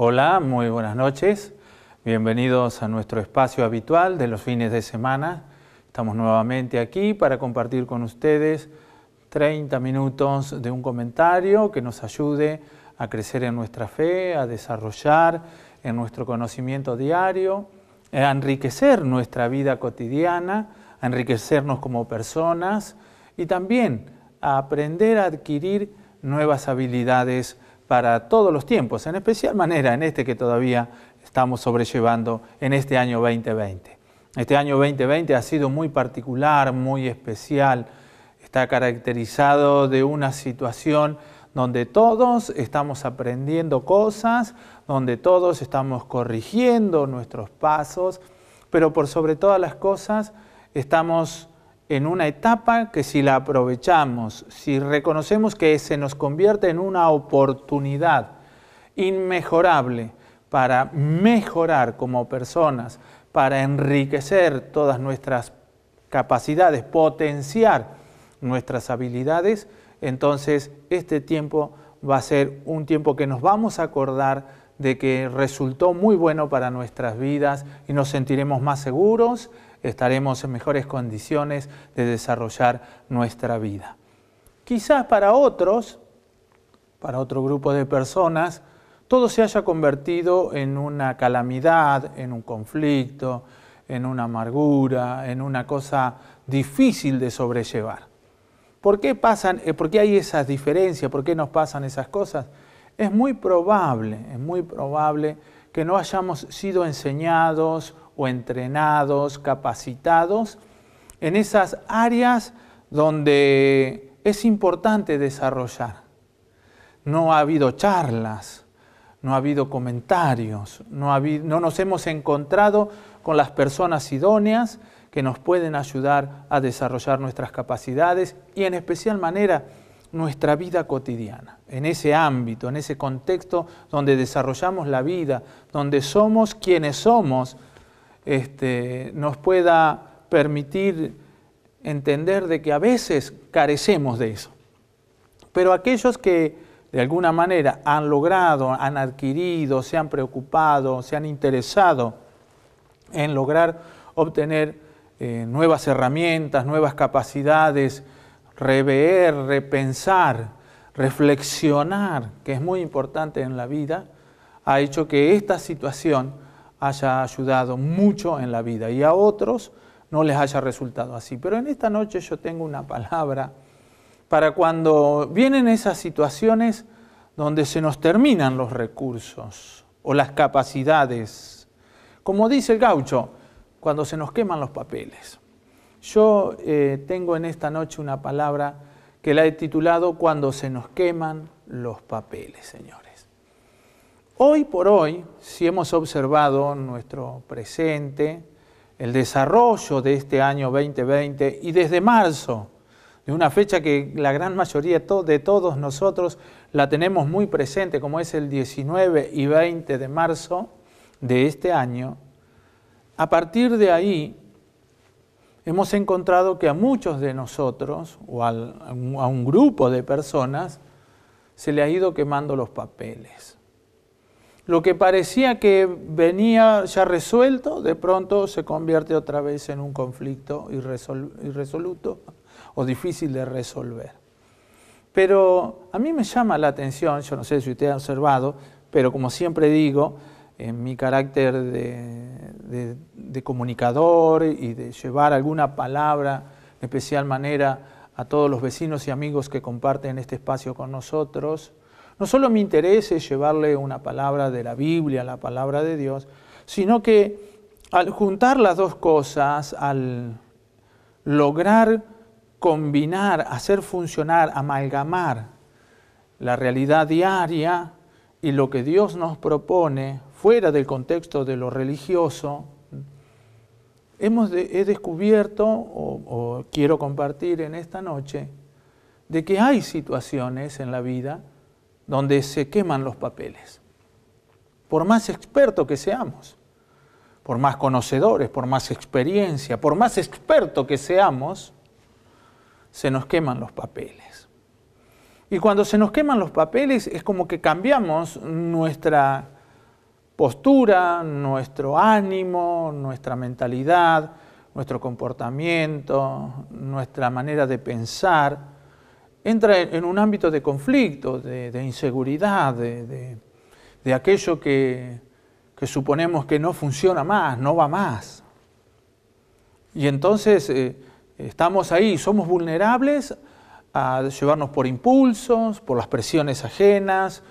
Hola, muy buenas noches. Bienvenidos a nuestro espacio habitual de los fines de semana. Estamos nuevamente aquí para compartir con ustedes 30 minutos de un comentario que nos ayude a crecer en nuestra fe, a desarrollar en nuestro conocimiento diario, a enriquecer nuestra vida cotidiana, a enriquecernos como personas y también a aprender a adquirir nuevas habilidades para todos los tiempos, en especial manera en este que todavía estamos sobrellevando en este año 2020. Este año 2020 ha sido muy particular, muy especial, está caracterizado de una situación donde todos estamos aprendiendo cosas, donde todos estamos corrigiendo nuestros pasos, pero por sobre todas las cosas estamos en una etapa que si la aprovechamos, si reconocemos que se nos convierte en una oportunidad inmejorable para mejorar como personas, para enriquecer todas nuestras capacidades, potenciar nuestras habilidades, entonces este tiempo va a ser un tiempo que nos vamos a acordar de que resultó muy bueno para nuestras vidas y nos sentiremos más seguros, estaremos en mejores condiciones de desarrollar nuestra vida. Quizás para otros, para otro grupo de personas, todo se haya convertido en una calamidad, en un conflicto, en una amargura, en una cosa difícil de sobrellevar. ¿Por qué, pasan, eh, ¿Por hay esas diferencias? ¿Por qué nos pasan esas cosas? Es muy probable, es muy probable que no hayamos sido enseñados o entrenados, capacitados en esas áreas donde es importante desarrollar. No ha habido charlas, no ha habido comentarios, no, no nos hemos encontrado con las personas idóneas que nos pueden ayudar a desarrollar nuestras capacidades y en especial manera nuestra vida cotidiana, en ese ámbito, en ese contexto donde desarrollamos la vida, donde somos quienes somos este, nos pueda permitir entender de que a veces carecemos de eso. Pero aquellos que de alguna manera han logrado, han adquirido, se han preocupado, se han interesado en lograr obtener eh, nuevas herramientas, nuevas capacidades, rever, repensar, reflexionar, que es muy importante en la vida, ha hecho que esta situación haya ayudado mucho en la vida y a otros no les haya resultado así. Pero en esta noche yo tengo una palabra para cuando vienen esas situaciones donde se nos terminan los recursos o las capacidades. Como dice el gaucho, cuando se nos queman los papeles. Yo eh, tengo en esta noche una palabra que la he titulado Cuando se nos queman los papeles, señores. Hoy por hoy, si hemos observado nuestro presente, el desarrollo de este año 2020 y desde marzo, de una fecha que la gran mayoría de todos nosotros la tenemos muy presente, como es el 19 y 20 de marzo de este año, a partir de ahí hemos encontrado que a muchos de nosotros o a un grupo de personas se le ha ido quemando los papeles lo que parecía que venía ya resuelto, de pronto se convierte otra vez en un conflicto irresoluto o difícil de resolver. Pero a mí me llama la atención, yo no sé si usted ha observado, pero como siempre digo, en mi carácter de, de comunicador y de llevar alguna palabra de especial manera a todos los vecinos y amigos que comparten este espacio con nosotros, no solo me interese llevarle una palabra de la Biblia, la palabra de Dios, sino que al juntar las dos cosas, al lograr combinar, hacer funcionar, amalgamar la realidad diaria y lo que Dios nos propone fuera del contexto de lo religioso, he descubierto, o quiero compartir en esta noche, de que hay situaciones en la vida donde se queman los papeles. Por más experto que seamos, por más conocedores, por más experiencia, por más experto que seamos, se nos queman los papeles. Y cuando se nos queman los papeles es como que cambiamos nuestra postura, nuestro ánimo, nuestra mentalidad, nuestro comportamiento, nuestra manera de pensar entra en un ámbito de conflicto, de, inseguridad, de, aquello que, suponemos que no funciona más, no va más. Y entonces eh, estamos ahí, somos vulnerables a llevarnos por impulsos, por las presiones ajenas,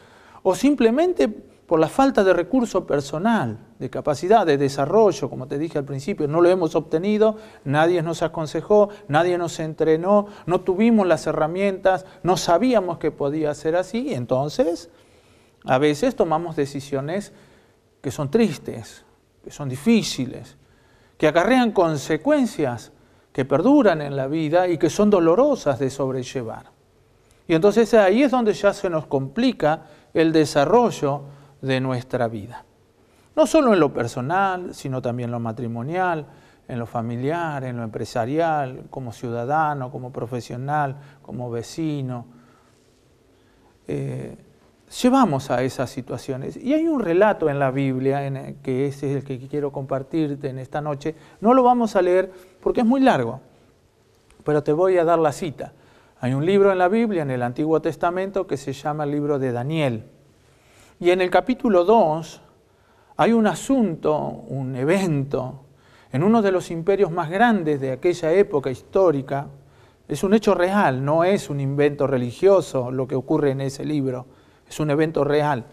o simplemente por la falta de recurso personal, de capacidad, de desarrollo, como te dije al principio, no lo hemos obtenido, nadie nos aconsejó, nadie nos entrenó, no tuvimos las herramientas, no sabíamos que podía ser así, entonces a veces tomamos decisiones que son tristes, que son difíciles, que acarrean consecuencias que perduran en la vida y que son dolorosas de sobrellevar. Y entonces ahí es donde ya se nos complica el desarrollo de nuestra vida. No solo en lo personal, sino también en lo matrimonial, en lo familiar, en lo empresarial, como ciudadano, como profesional, como vecino. Eh, llevamos a esas situaciones. Y hay un relato en la Biblia, en eh, que ese es el que quiero compartirte en esta noche. No lo vamos a leer porque es muy largo, pero te voy a dar la cita. Hay un libro en la Biblia, en el Antiguo Testamento, que se llama el libro de Daniel. Y en el capítulo 2 hay un asunto, un evento, en uno de los imperios más grandes de aquella época histórica. Es un hecho real, no es un invento religioso lo que ocurre en ese libro, es un evento real.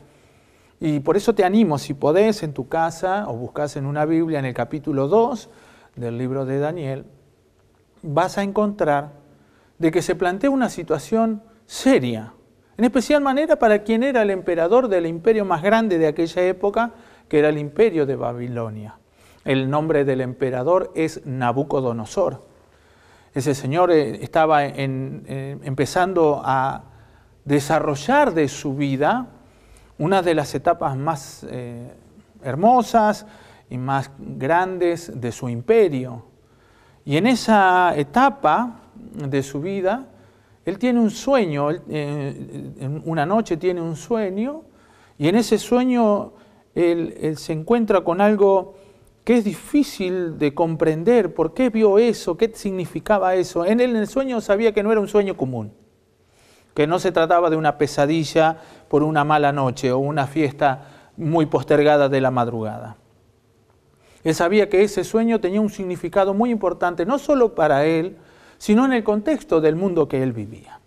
Y por eso te animo, si podés, en tu casa o buscas en una Biblia, en el capítulo 2 del libro de Daniel, vas a encontrar de que se plantea una situación seria, en especial manera para quien era el emperador del imperio más grande de aquella época, que era el imperio de Babilonia. El nombre del emperador es Nabucodonosor. Ese señor eh, estaba eh, empezando a desarrollar de su vida una de las etapas más eh, hermosas y más grandes de su imperio. Y en esa etapa de su vida, él tiene un sueño, eh, una noche tiene un sueño y en ese sueño él, él, se encuentra con algo que es difícil de comprender, por qué vio eso, qué significaba eso. En él en el sueño sabía que no era un sueño común, que no se trataba de una pesadilla por una mala noche o una fiesta muy postergada de la madrugada. Él sabía que ese sueño tenía un significado muy importante, no solo para él, sino en el contexto del mundo que él vivía.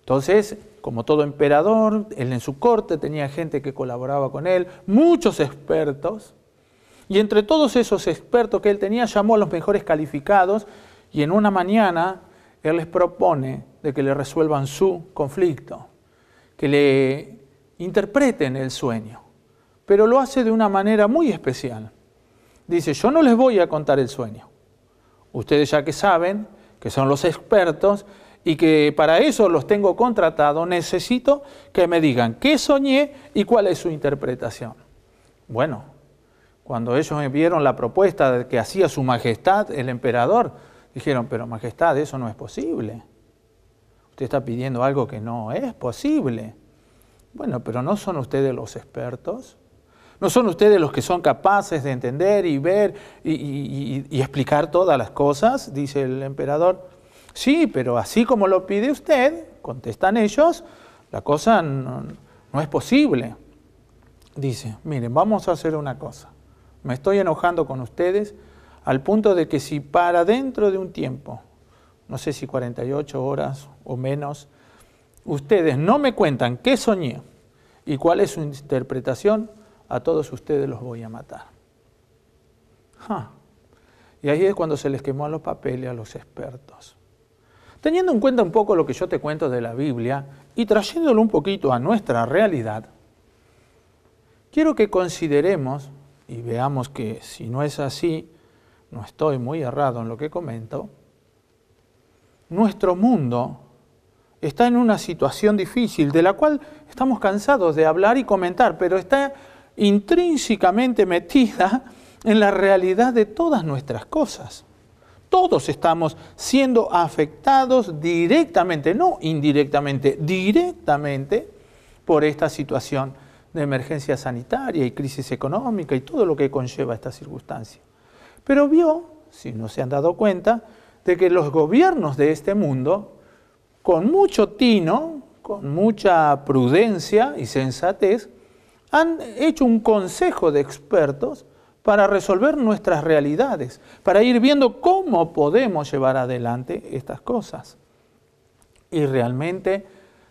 Entonces, como todo emperador, él en su corte tenía gente que colaboraba con él, muchos expertos, y entre todos esos expertos que él tenía llamó a los mejores calificados y en una mañana él les propone de que le resuelvan su conflicto, que le interpreten el sueño, pero lo hace de una manera muy especial. Dice, yo no les voy a contar el sueño, ustedes ya que saben, que son los expertos, y que para eso los tengo contratado, necesito que me digan qué soñé y cuál es su interpretación. Bueno, cuando ellos me vieron la propuesta que hacía su majestad, el emperador, dijeron, pero majestad, eso no es posible. Usted está pidiendo algo que no es posible. Bueno, pero ¿no son ustedes los expertos? ¿No son ustedes los que son capaces de entender y ver y, explicar todas las cosas? Dice el emperador. Sí, pero así como lo pide usted, contestan ellos, la cosa no, no es posible. Dice, miren, vamos a hacer una cosa. Me estoy enojando con ustedes al punto de que si para dentro de un tiempo, no sé si 48 horas o menos, ustedes no me cuentan qué soñé y cuál es su interpretación, a todos ustedes los voy a matar. Y ahí es cuando se les quemó a los papeles a los expertos. Teniendo en cuenta un poco lo que yo te cuento de la Biblia y trayéndolo un poquito a nuestra realidad, quiero que consideremos y veamos que si no es así, no estoy muy errado en lo que comento, nuestro mundo está en una situación difícil de la cual estamos cansados de hablar y comentar, pero está intrínsecamente metida en la realidad de todas nuestras cosas. Todos estamos siendo afectados directamente, no indirectamente, directamente por esta situación de emergencia sanitaria y crisis económica y todo lo que conlleva esta circunstancia. Pero vio, si no se han dado cuenta, de que los gobiernos de este mundo, con mucho tino, con mucha prudencia y sensatez, han hecho un consejo de expertos para resolver nuestras realidades, para ir viendo cómo podemos llevar adelante estas cosas. Y realmente,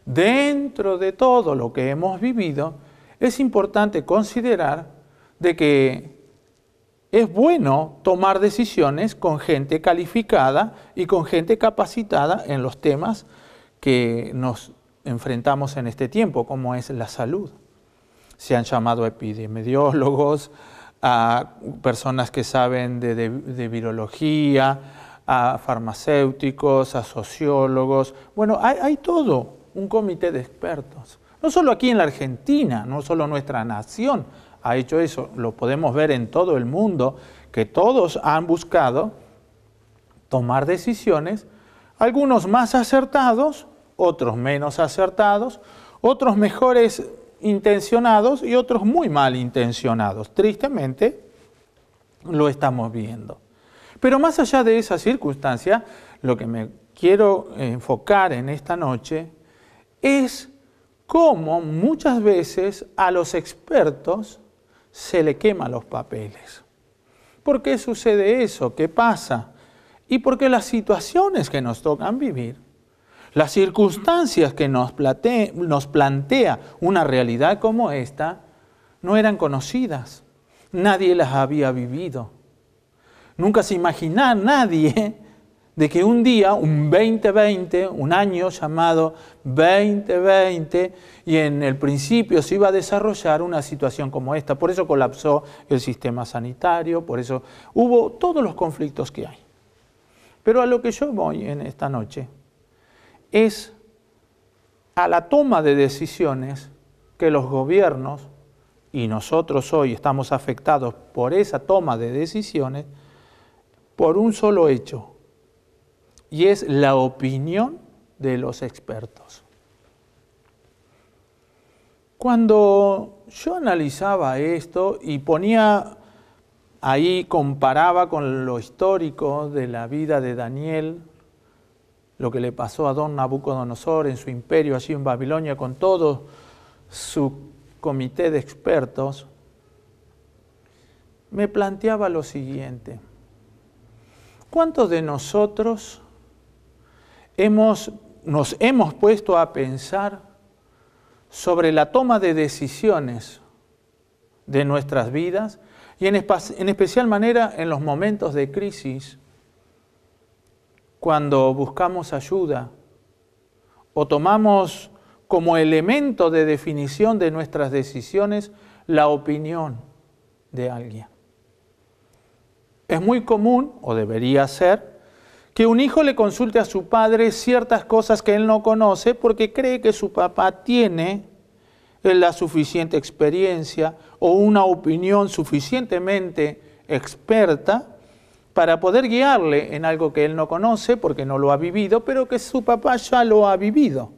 dentro de todo lo que hemos vivido, es importante considerar de que es bueno tomar decisiones con gente calificada y con gente capacitada en los temas que nos enfrentamos en este tiempo, como es la salud se han llamado epidemiólogos, a personas que saben de, virología, a farmacéuticos, a sociólogos. Bueno, hay, todo, un comité de expertos. No solo aquí en la Argentina, no solo nuestra nación ha hecho eso, lo podemos ver en todo el mundo, que todos han buscado tomar decisiones, algunos más acertados, otros menos acertados, otros mejores intencionados y otros muy mal intencionados. Tristemente, lo estamos viendo. Pero más allá de esa circunstancia, lo que me quiero enfocar en esta noche es cómo muchas veces a los expertos se le quema los papeles. ¿Por qué sucede eso? ¿Qué pasa? Y porque las situaciones que nos tocan vivir las circunstancias que nos, plantea una realidad como esta no eran conocidas. Nadie las había vivido. Nunca se imaginaba nadie de que un día, un 2020, un año llamado 2020, y en el principio se iba a desarrollar una situación como esta. Por eso colapsó el sistema sanitario, por eso hubo todos los conflictos que hay. Pero a lo que yo voy en esta noche es a la toma de decisiones que los gobiernos, y nosotros hoy estamos afectados por esa toma de decisiones, por un solo hecho, y es la opinión de los expertos. Cuando yo analizaba esto y ponía ahí, comparaba con lo histórico de la vida de Daniel, lo que le pasó a don Nabucodonosor en su imperio allí en Babilonia con todo su comité de expertos, me planteaba lo siguiente. ¿Cuántos de nosotros hemos, nos hemos puesto a pensar sobre la toma de decisiones de nuestras vidas y en, en especial manera en los momentos de crisis? cuando buscamos ayuda o tomamos como elemento de definición de nuestras decisiones la opinión de alguien. Es muy común, o debería ser, que un hijo le consulte a su padre ciertas cosas que él no conoce porque cree que su papá tiene la suficiente experiencia o una opinión suficientemente experta para poder guiarle en algo que él no conoce porque no lo ha vivido, pero que su papá ya lo ha vivido.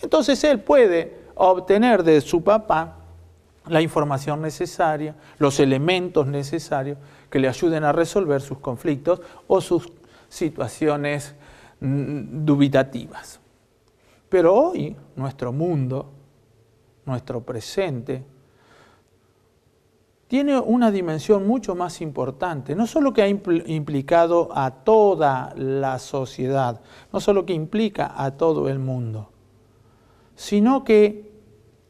Entonces él puede obtener de su papá la información necesaria, los elementos necesarios que le ayuden a resolver sus conflictos o sus situaciones mm, dubitativas. Pero hoy nuestro mundo, nuestro presente, tiene una dimensión mucho más importante, no solo que ha implicado a toda la sociedad, no solo que implica a todo el mundo, sino que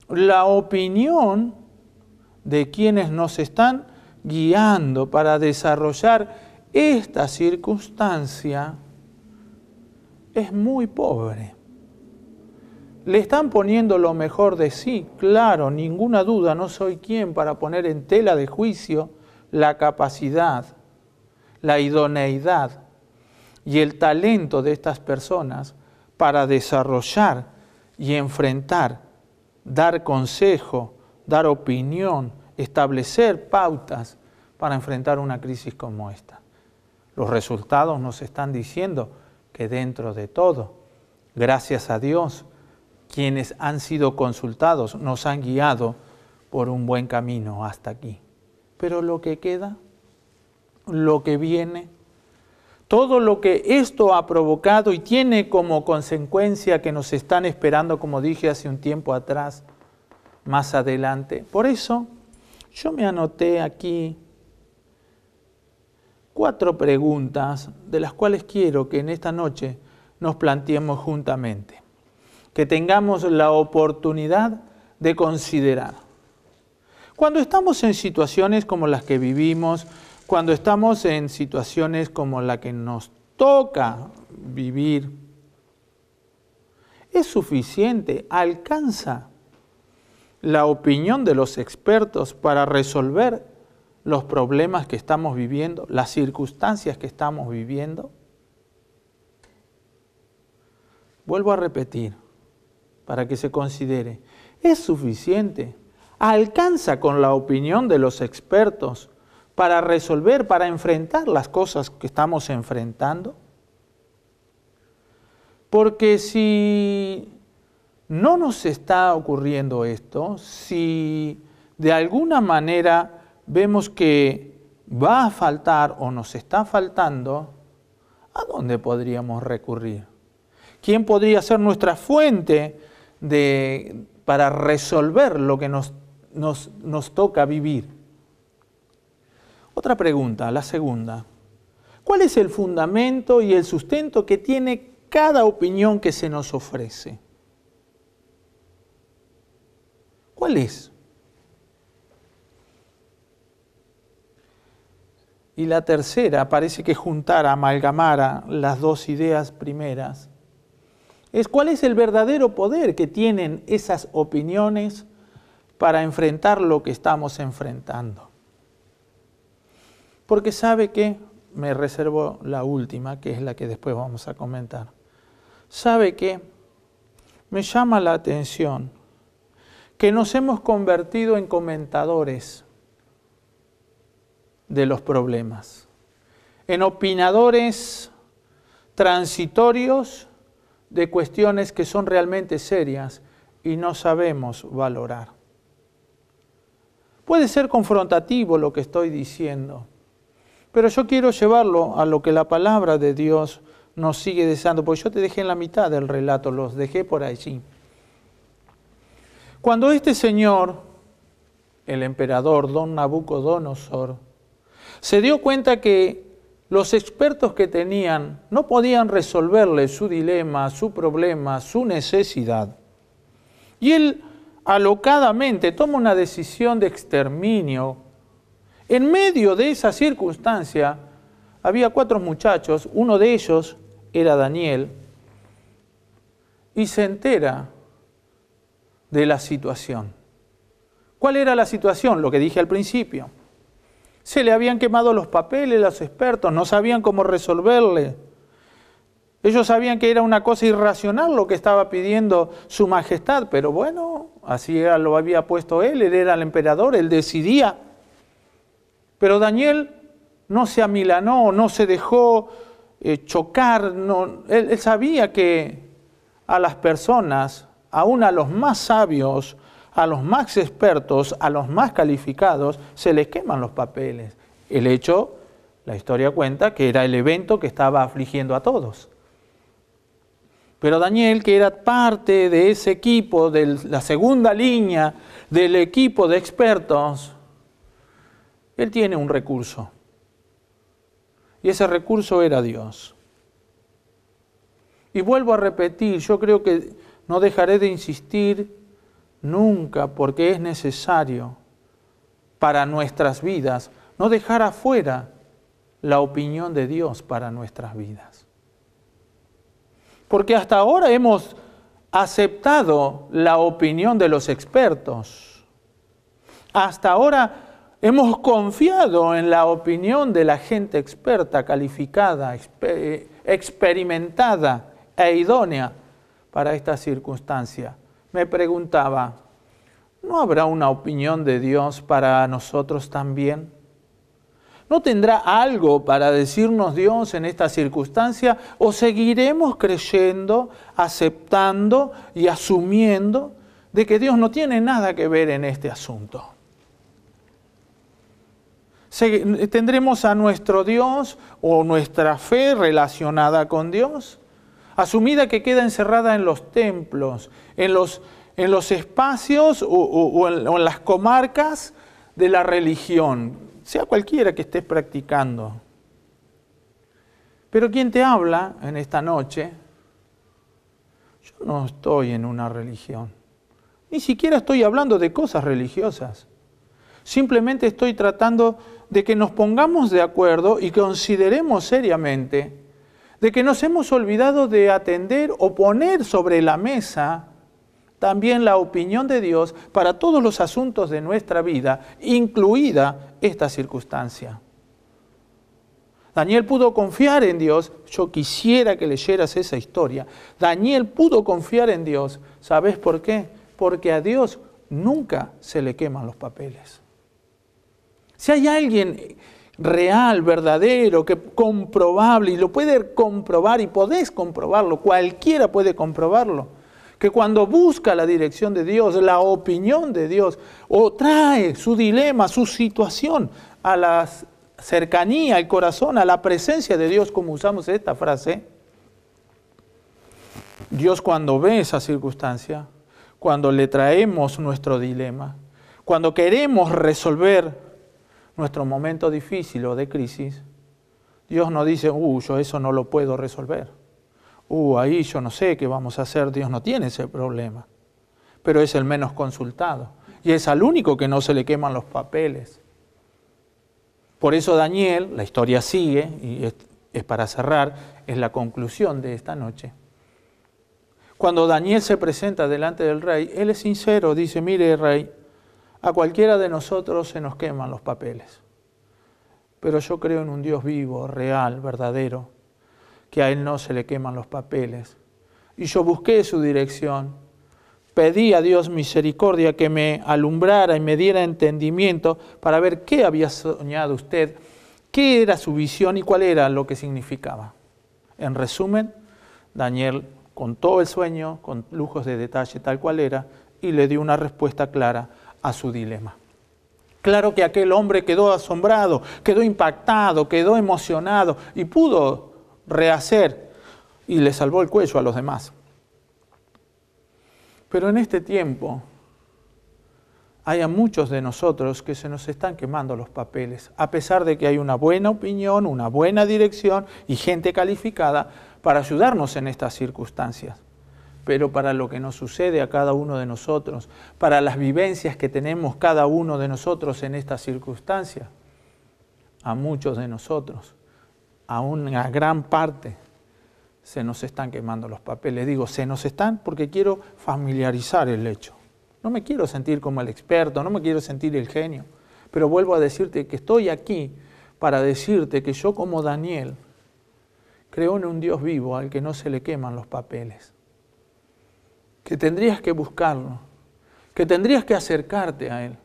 la opinión de quienes nos están guiando para desarrollar esta circunstancia es muy pobre. Le están poniendo lo mejor de sí, claro, ninguna duda, no soy quien para poner en tela de juicio la capacidad, la idoneidad y el talento de estas personas para desarrollar y enfrentar, dar consejo, dar opinión, establecer pautas para enfrentar una crisis como esta. Los resultados nos están diciendo que dentro de todo, gracias a Dios, quienes han sido consultados nos han guiado por un buen camino hasta aquí. Pero lo que queda, lo que viene, todo lo que esto ha provocado y tiene como consecuencia que nos están esperando, como dije hace un tiempo atrás, más adelante. Por eso yo me anoté aquí cuatro preguntas de las cuales quiero que en esta noche nos planteemos juntamente que tengamos la oportunidad de considerar. Cuando estamos en situaciones como las que vivimos, cuando estamos en situaciones como la que nos toca vivir, es suficiente, alcanza la opinión de los expertos para resolver los problemas que estamos viviendo, las circunstancias que estamos viviendo. Vuelvo a repetir, para que se considere. ¿Es suficiente? ¿Alcanza con la opinión de los expertos para resolver, para enfrentar las cosas que estamos enfrentando? Porque si no nos está ocurriendo esto, si de alguna manera vemos que va a faltar o nos está faltando, ¿a dónde podríamos recurrir? ¿Quién podría ser nuestra fuente de, para resolver lo que nos, nos toca vivir. Otra pregunta, la segunda. ¿Cuál es el fundamento y el sustento que tiene cada opinión que se nos ofrece? ¿Cuál es? Y la tercera, parece que juntara, amalgamara las dos ideas primeras, es cuál es el verdadero poder que tienen esas opiniones para enfrentar lo que estamos enfrentando. Porque sabe que, me reservo la última, que es la que después vamos a comentar, sabe que me llama la atención que nos hemos convertido en comentadores de los problemas, en opinadores transitorios de cuestiones que son realmente serias y no sabemos valorar. Puede ser confrontativo lo que estoy diciendo, pero yo quiero llevarlo a lo que la palabra de Dios nos sigue deseando, porque yo te dejé en la mitad del relato, los dejé por allí. Cuando este señor, el emperador don Nabucodonosor, se dio cuenta que los expertos que tenían no podían resolverle su dilema, su problema, su necesidad. Y él alocadamente toma una decisión de exterminio. En medio de esa circunstancia había cuatro muchachos, uno de ellos era Daniel, y se entera de la situación. ¿Cuál era la situación? Lo que dije al principio se le habían quemado los papeles los expertos, no sabían cómo resolverle. Ellos sabían que era una cosa irracional lo que estaba pidiendo su majestad, pero bueno, así lo había puesto él, él era el emperador, él decidía. Pero Daniel no se amilanó, no se dejó eh, chocar, no, él, él sabía que a las personas, aún a los más sabios, a los más expertos, a los más calificados, se les queman los papeles. El hecho, la historia cuenta, que era el evento que estaba afligiendo a todos. Pero Daniel, que era parte de ese equipo, de la segunda línea, del equipo de expertos, él tiene un recurso. Y ese recurso era Dios. Y vuelvo a repetir, yo creo que no dejaré de insistir nunca, porque es necesario para nuestras vidas, no dejar afuera la opinión de Dios para nuestras vidas. Porque hasta ahora hemos aceptado la opinión de los expertos. Hasta ahora hemos confiado en la opinión de la gente experta, calificada, eh, experimentada e idónea para esta circunstancia me preguntaba, ¿no habrá una opinión de Dios para nosotros también? ¿No tendrá algo para decirnos Dios en esta circunstancia? ¿O seguiremos creyendo, aceptando y asumiendo de que Dios no tiene nada que ver en este asunto? ¿Tendremos a nuestro Dios o nuestra fe relacionada con Dios? asumida que queda encerrada en los templos, en los, en los espacios o, en, o en las comarcas de la religión, sea cualquiera que estés practicando. Pero quien te habla en esta noche, yo no estoy en una religión. Ni siquiera estoy hablando de cosas religiosas. Simplemente estoy tratando de que nos pongamos de acuerdo y consideremos seriamente de que nos hemos olvidado de atender o poner sobre la mesa también la opinión de Dios para todos los asuntos de nuestra vida, incluida esta circunstancia. Daniel pudo confiar en Dios. Yo quisiera que leyeras esa historia. Daniel pudo confiar en Dios. ¿Sabes por qué? Porque a Dios nunca se le queman los papeles. Si hay alguien real, verdadero, que comprobable, y lo puede comprobar y podés comprobarlo, cualquiera puede comprobarlo, que cuando busca la dirección de Dios, la opinión de Dios, o trae su dilema, su situación a la cercanía, al corazón, a la presencia de Dios, como usamos esta frase, Dios cuando ve esa circunstancia, cuando le traemos nuestro dilema, cuando queremos resolver nuestro momento difícil o de crisis, Dios no dice, uh, yo eso no lo puedo resolver. Uh, ahí yo no sé qué vamos a hacer. Dios no tiene ese problema. Pero es el menos consultado. Y es al único que no se le queman los papeles. Por eso Daniel, la historia sigue, y es, es para cerrar, es la conclusión de esta noche. Cuando Daniel se presenta delante del rey, él es sincero, dice, mire rey, a cualquiera de nosotros se nos queman los papeles. Pero yo creo en un Dios vivo, real, verdadero, que a Él no se le queman los papeles. Y yo busqué su dirección. Pedí a Dios misericordia que me alumbrara y me diera entendimiento para ver qué había soñado usted, qué era su visión y cuál era lo que significaba. En resumen, Daniel contó el sueño con lujos de detalle tal cual era y le dio una respuesta clara a su dilema. Claro que aquel hombre quedó asombrado, quedó impactado, quedó emocionado y pudo rehacer y le salvó el cuello a los demás. Pero en este tiempo hay a muchos de nosotros que se nos están quemando los papeles, a pesar de que hay una buena opinión, una buena dirección y gente calificada para ayudarnos en estas circunstancias pero para lo que nos sucede a cada uno de nosotros, para las vivencias que tenemos cada uno de nosotros en esta circunstancia, A muchos de nosotros, a una gran parte, se nos están quemando los papeles. Digo, se nos están porque quiero familiarizar el hecho. No me quiero sentir como el experto, no me quiero sentir el genio, pero vuelvo a decirte que estoy aquí para decirte que yo como Daniel creo en un Dios vivo al que no se le queman los papeles que tendrías que buscarlo, que tendrías que acercarte a Él,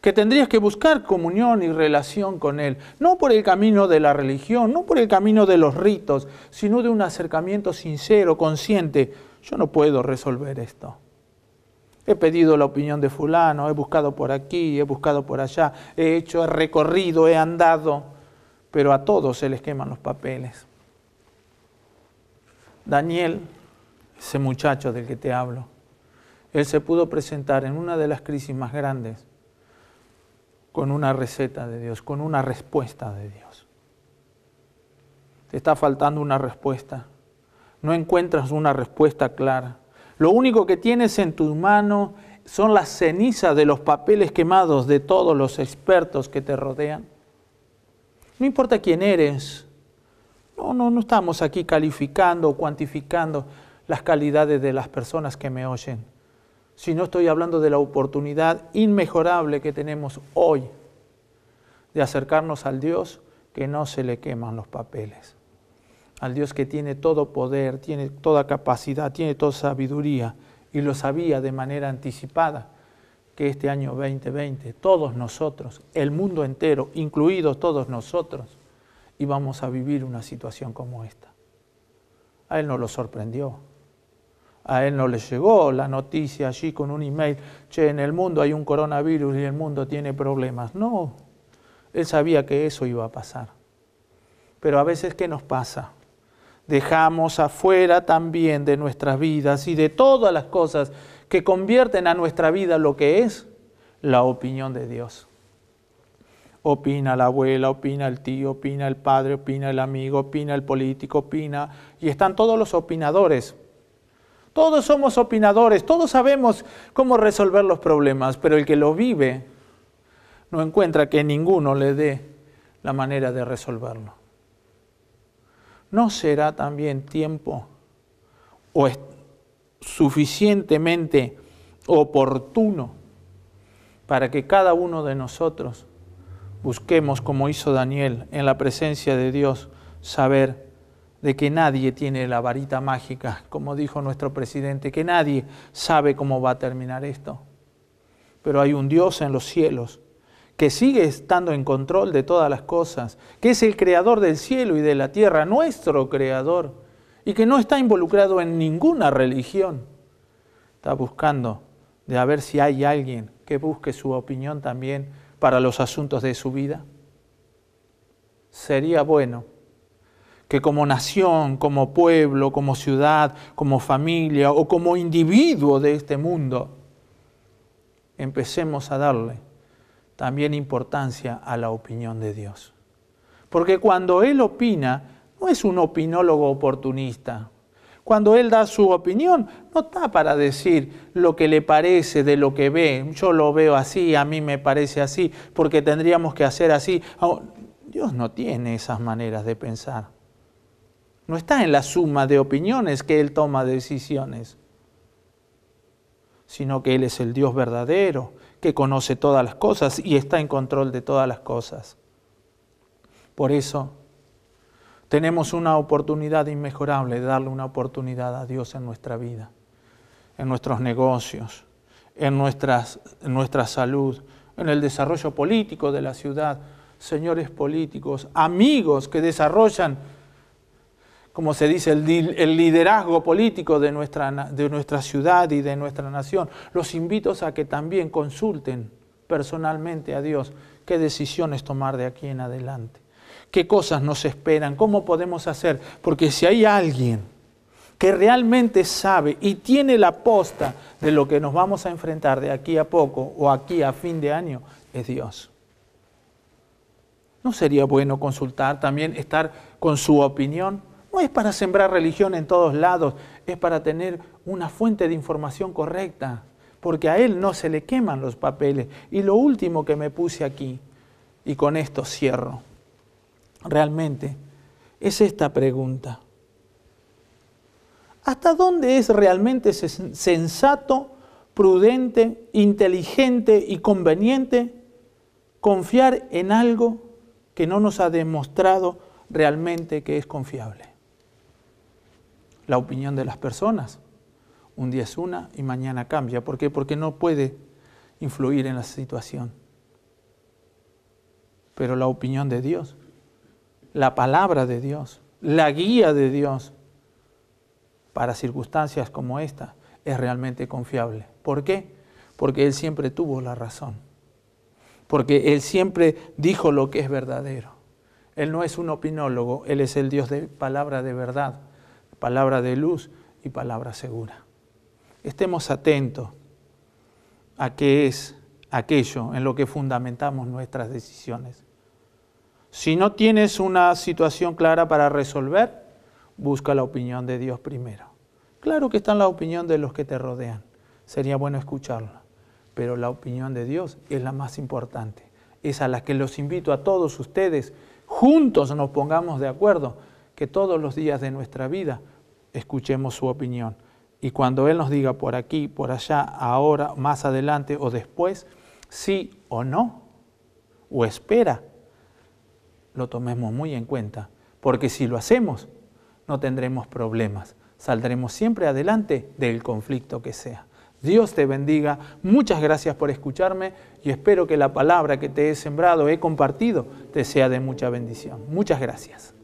que tendrías que buscar comunión y relación con Él, no por el camino de la religión, no por el camino de los ritos, sino de un acercamiento sincero, consciente. Yo no puedo resolver esto. He pedido la opinión de fulano, he buscado por aquí, he buscado por allá, he hecho, he recorrido, he andado, pero a todos se les queman los papeles. Daniel ese muchacho del que te hablo. Él se pudo presentar en una de las crisis más grandes con una receta de Dios, con una respuesta de Dios. Te está faltando una respuesta. No encuentras una respuesta clara. Lo único que tienes en tu mano son las cenizas de los papeles quemados de todos los expertos que te rodean. No importa quién eres. No, no, no estamos aquí calificando o cuantificando las calidades de las personas que me oyen, si no estoy hablando de la oportunidad inmejorable que tenemos hoy de acercarnos al Dios que no se le queman los papeles, al Dios que tiene todo poder, tiene toda capacidad, tiene toda sabiduría y lo sabía de manera anticipada que este año 2020 todos nosotros, el mundo entero, incluidos todos nosotros, íbamos a vivir una situación como esta. A él no lo sorprendió, a él no le llegó la noticia allí con un email, che, en el mundo hay un coronavirus y el mundo tiene problemas. No, él sabía que eso iba a pasar. Pero a veces, ¿qué nos pasa? Dejamos afuera también de nuestras vidas y de todas las cosas que convierten a nuestra vida lo que es la opinión de Dios. Opina la abuela, opina el tío, opina el padre, opina el amigo, opina el político, opina... Y están todos los opinadores todos somos opinadores, todos sabemos cómo resolver los problemas, pero el que lo vive no encuentra que ninguno le dé la manera de resolverlo. ¿No será también tiempo o suficientemente oportuno para que cada uno de nosotros busquemos, como hizo Daniel, en la presencia de Dios, saber de que nadie tiene la varita mágica, como dijo nuestro presidente, que nadie sabe cómo va a terminar esto. Pero hay un Dios en los cielos que sigue estando en control de todas las cosas, que es el creador del cielo y de la tierra, nuestro creador, y que no está involucrado en ninguna religión. Está buscando de a ver si hay alguien que busque su opinión también para los asuntos de su vida. Sería bueno que como nación, como pueblo, como ciudad, como familia o como individuo de este mundo, empecemos a darle también importancia a la opinión de Dios. Porque cuando Él opina, no es un opinólogo oportunista. Cuando Él da su opinión, no está para decir lo que le parece de lo que ve. Yo lo veo así, a mí me parece así, porque tendríamos que hacer así. Dios no tiene esas maneras de pensar. No está en la suma de opiniones que Él toma decisiones, sino que Él es el Dios verdadero, que conoce todas las cosas y está en control de todas las cosas. Por eso tenemos una oportunidad inmejorable de darle una oportunidad a Dios en nuestra vida, en nuestros negocios, en, nuestra salud, en el desarrollo político de la ciudad. Señores políticos, amigos que desarrollan como se dice, el, liderazgo político de nuestra, de nuestra ciudad y de nuestra nación. Los invito a que también consulten personalmente a Dios qué decisiones tomar de aquí en adelante, qué cosas nos esperan, cómo podemos hacer, porque si hay alguien que realmente sabe y tiene la posta de lo que nos vamos a enfrentar de aquí a poco o aquí a fin de año, es Dios. ¿No sería bueno consultar también, estar con su opinión? No es para sembrar religión en todos lados, es para tener una fuente de información correcta, porque a él no se le queman los papeles. Y lo último que me puse aquí, y con esto cierro, realmente, es esta pregunta. ¿Hasta dónde es realmente sensato, prudente, inteligente y conveniente confiar en algo que no nos ha demostrado realmente que es confiable? la opinión de las personas. Un día es una y mañana cambia. ¿Por qué? Porque no puede influir en la situación. Pero la opinión de Dios, la palabra de Dios, la guía de Dios para circunstancias como esta es realmente confiable. ¿Por qué? Porque Él siempre tuvo la razón. Porque Él siempre dijo lo que es verdadero. Él no es un opinólogo, Él es el Dios de palabra de verdad palabra de luz y palabra segura. Estemos atentos a qué es aquello en lo que fundamentamos nuestras decisiones. Si no tienes una situación clara para resolver, busca la opinión de Dios primero. Claro que está en la opinión de los que te rodean, sería bueno escucharla, pero la opinión de Dios es la más importante. Es a la que los invito a todos ustedes, juntos nos pongamos de acuerdo, que todos los días de nuestra vida escuchemos su opinión. Y cuando Él nos diga por aquí, por allá, ahora, más adelante o después, sí o no, o espera, lo tomemos muy en cuenta. Porque si lo hacemos, no tendremos problemas. Saldremos siempre adelante del conflicto que sea. Dios te bendiga. Muchas gracias por escucharme y espero que la palabra que te he sembrado, he compartido, te sea de mucha bendición. Muchas gracias.